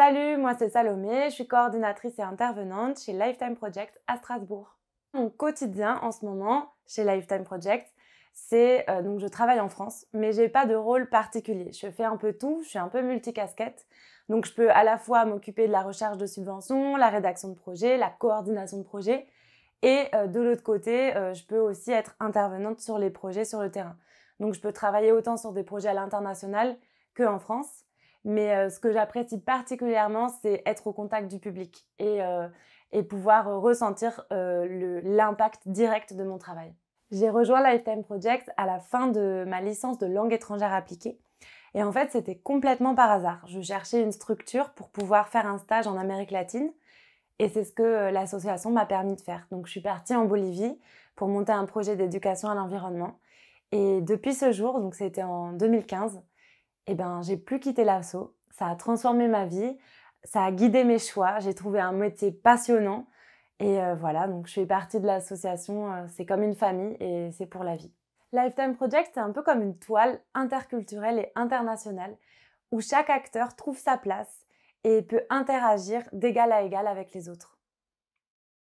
Salut, moi c'est Salomé, je suis coordinatrice et intervenante chez Lifetime Project à Strasbourg. Mon quotidien en ce moment chez Lifetime Project, c'est euh, donc je travaille en France, mais j'ai pas de rôle particulier. Je fais un peu tout, je suis un peu multicasquette. Donc je peux à la fois m'occuper de la recherche de subventions, la rédaction de projets, la coordination de projets et euh, de l'autre côté, euh, je peux aussi être intervenante sur les projets sur le terrain. Donc je peux travailler autant sur des projets à l'international qu'en France. Mais euh, ce que j'apprécie particulièrement, c'est être au contact du public et, euh, pouvoir euh, ressentir l'impact direct de mon travail. J'ai rejoint Lifetime Project à la fin de ma licence de langue étrangère appliquée. Et en fait, c'était complètement par hasard. Je cherchais une structure pour pouvoir faire un stage en Amérique latine. Et c'est ce que l'association m'a permis de faire. Donc je suis partie en Bolivie pour monter un projet d'éducation à l'environnement. Et depuis ce jour, donc c'était en 2015, eh ben, j'ai plus quitté l'assaut. Ça a transformé ma vie, ça a guidé mes choix. J'ai trouvé un métier passionnant. Et euh, voilà, donc je fais partie de l'association. Euh, c'est comme une famille et c'est pour la vie. Lifetime Project, c'est un peu comme une toile interculturelle et internationale où chaque acteur trouve sa place et peut interagir d'égal à égal avec les autres.